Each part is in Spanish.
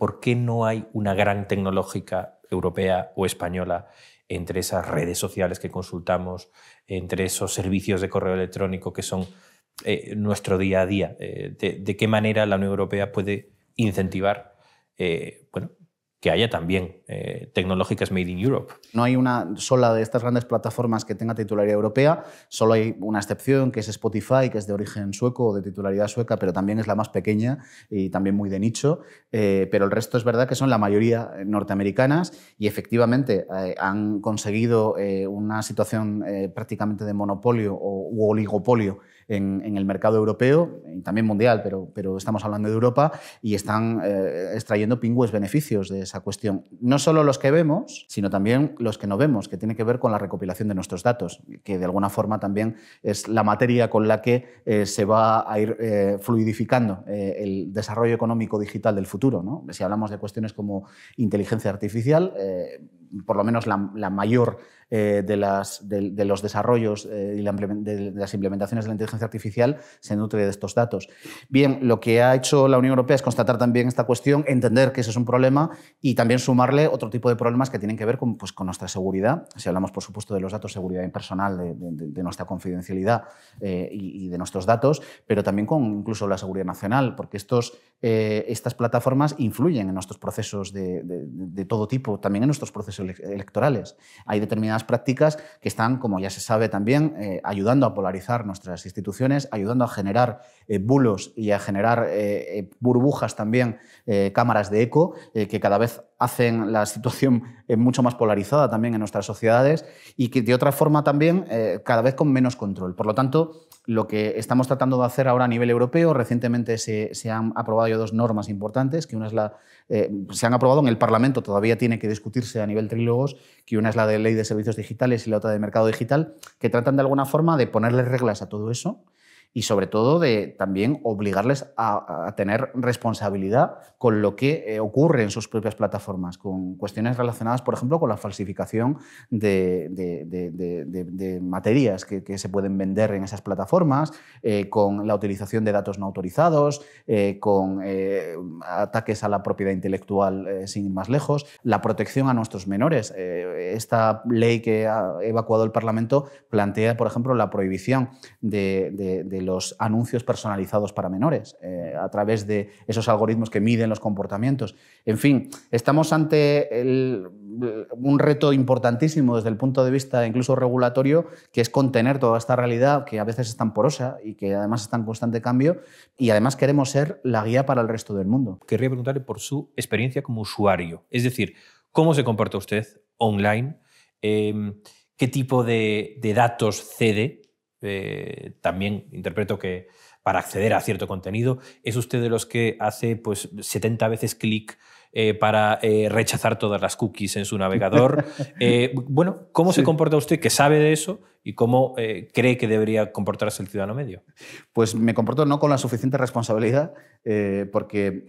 ¿por qué no hay una gran tecnológica europea o española entre esas redes sociales que consultamos, entre esos servicios de correo electrónico que son eh, nuestro día a día? Eh, de, qué manera la Unión Europea puede incentivar eh, bueno, que haya también eh, tecnológicas made in Europe. No hay una sola de estas grandes plataformas que tenga titularidad europea, solo hay una excepción que es Spotify, que es de origen sueco o de titularidad sueca, pero también es la más pequeña y también muy de nicho, eh, pero el resto es verdad que son la mayoría eh, norteamericanas y efectivamente han conseguido una situación prácticamente de monopolio o u oligopolio en, el mercado europeo y también mundial, pero, pero estamos hablando de Europa y están eh, extrayendo pingües beneficios de esa cuestión. No solo los que vemos, sino también los que no vemos, que tiene que ver con la recopilación de nuestros datos, que de alguna forma también es la materia con la que eh, se va a ir eh, fluidificando el desarrollo económico digital del futuro. Si hablamos de cuestiones como inteligencia artificial, por lo menos la mayor eh, de, los desarrollos eh, y de las implementaciones de la inteligencia artificial se nutre de estos datos. Bien, lo que ha hecho la Unión Europea es constatar también esta cuestión, entender que ese es un problema y también sumarle otro tipo de problemas que tienen que ver con, pues, con nuestra seguridad. Si hablamos, por supuesto, de los datos, seguridad personal, de, nuestra confidencialidad eh, y, de nuestros datos, pero también con incluso la seguridad nacional, porque estos, estas plataformas influyen en nuestros procesos de todo tipo, también en nuestros procesos electorales. Hay determinadas prácticas que están, como ya se sabe también, eh, ayudando a polarizar nuestras instituciones, ayudando a generar eh, bulos y a generar eh, burbujas también, cámaras de eco, que cada vez hacen la situación eh, mucho más polarizada también en nuestras sociedades y que de otra forma también eh, cada vez con menos control. Por lo tanto, lo que estamos tratando de hacer ahora a nivel europeo, recientemente se, han aprobado dos normas importantes, que una es la, eh, se han aprobado en el Parlamento, todavía tiene que discutirse a nivel trílogos, que una es la de ley de servicios digitales y la otra de mercado digital, que tratan de alguna forma de ponerle reglas a todo eso y sobre todo de también obligarles a, tener responsabilidad con lo que eh, ocurre en sus propias plataformas, con cuestiones relacionadas, por ejemplo, con la falsificación de, materias que, se pueden vender en esas plataformas, eh, con la utilización de datos no autorizados, eh, con ataques a la propiedad intelectual sin ir más lejos, la protección a nuestros menores. esta ley que ha evacuado el Parlamento plantea, por ejemplo, la prohibición de los anuncios personalizados para menores, eh, a través de esos algoritmos que miden los comportamientos. En fin, estamos ante un reto importantísimo desde el punto de vista incluso regulatorio, que es contener toda esta realidad que a veces es tan porosa y que además está en constante cambio, y además queremos ser la guía para el resto del mundo. Querría preguntarle por su experiencia como usuario, es decir, ¿cómo se comporta usted online? Em, ¿Qué tipo de datos cede? Eh, también interpreto que para acceder a cierto contenido. ¿Es usted de los que hace pues, 70 veces clic eh, para eh, rechazar todas las cookies en su navegador? bueno, ¿cómo se comporta usted que sabe de eso y cómo cree que debería comportarse el ciudadano medio? Pues me comporto no con la suficiente responsabilidad porque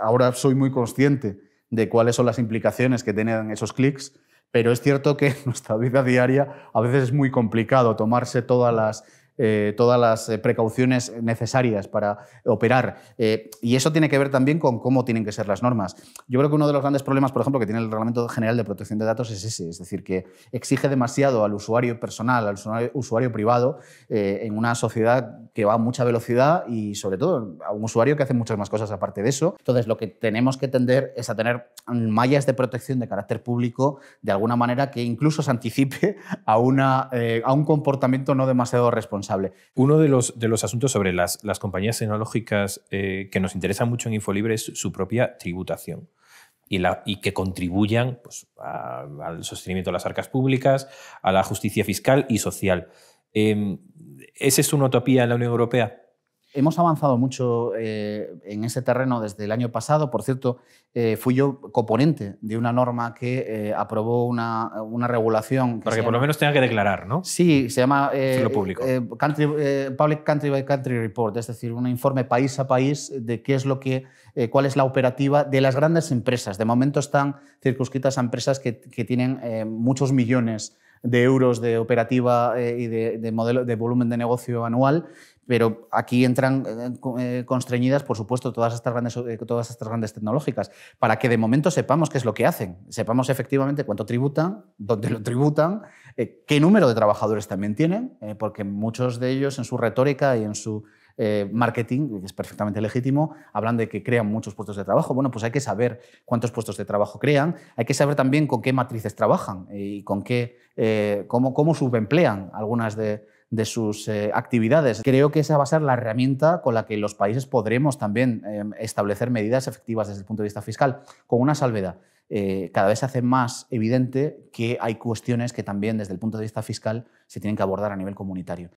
ahora soy muy consciente de cuáles son las implicaciones que tienen esos clics pero es cierto que en nuestra vida diaria a veces es muy complicado tomarse todas las eh, todas las eh, precauciones necesarias para operar. Eh, y eso tiene que ver también con cómo tienen que ser las normas. Yo creo que uno de los grandes problemas, por ejemplo, que tiene el Reglamento General de Protección de Datos es ese, es decir, que exige demasiado al usuario personal, al usuario, privado, en una sociedad que va a mucha velocidad y sobre todo a un usuario que hace muchas más cosas aparte de eso. Entonces, lo que tenemos que tender es a tener mallas de protección de carácter público, de alguna manera que incluso se anticipe a, una, a un comportamiento no demasiado responsable uno de los, de los asuntos sobre las, compañías tecnológicas eh, que nos interesa mucho en Infolibre es su propia tributación. Y, la, y, que contribuyan pues, al sostenimiento de las arcas públicas, a la justicia fiscal y social. Em, ¿Esa es una utopía en la Unión Europea? Hemos avanzado mucho eh, en ese terreno desde el año pasado. Por cierto, eh, fui yo coponente de una norma que eh, aprobó una, regulación. Para que por lo menos tenga que declarar, ¿no? Sí, se llama. Public Country by Country Report, es decir, un informe país a país de qué es lo que. cuál es la operativa de las grandes empresas. De momento están circunscritas a empresas que, tienen muchos millones de euros de operativa y modelo, de volumen de negocio anual, pero aquí entran eh, eh, constreñidas, por supuesto, todas estas, grandes, eh, todas estas grandes tecnológicas, para que de momento sepamos qué es lo que hacen, sepamos efectivamente cuánto tributan, dónde lo tributan, qué número de trabajadores también tienen, porque muchos de ellos en su retórica y en su marketing, que es perfectamente legítimo, hablan de que crean muchos puestos de trabajo. Bueno, pues hay que saber cuántos puestos de trabajo crean, hay que saber también con qué matrices trabajan y con qué, cómo subemplean algunas de de sus eh, actividades. Creo que esa va a ser la herramienta con la que los países podremos también em, establecer medidas efectivas desde el punto de vista fiscal, con una salvedad. Eh, cada vez se hace más evidente que hay cuestiones que también desde el punto de vista fiscal se tienen que abordar a nivel comunitario.